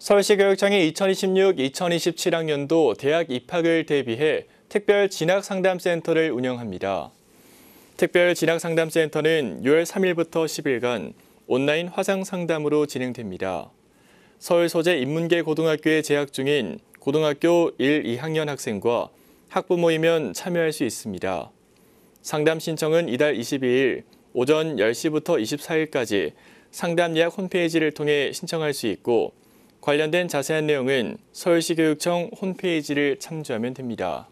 서울시교육청이 2026-2027학년도 대학 입학을 대비해 특별 진학상담센터를 운영합니다. 특별 진학상담센터는 6월 3일부터 10일간 온라인 화상상담으로 진행됩니다. 서울 소재 인문계 고등학교에 재학 중인 고등학교 1, 2학년 학생과 학부모이면 참여할 수 있습니다. 상담 신청은 이달 22일 오전 10시부터 24일까지 상담 예약 홈페이지를 통해 신청할 수 있고 관련된 자세한 내용은 서울시교육청 홈페이지를 참조하면 됩니다.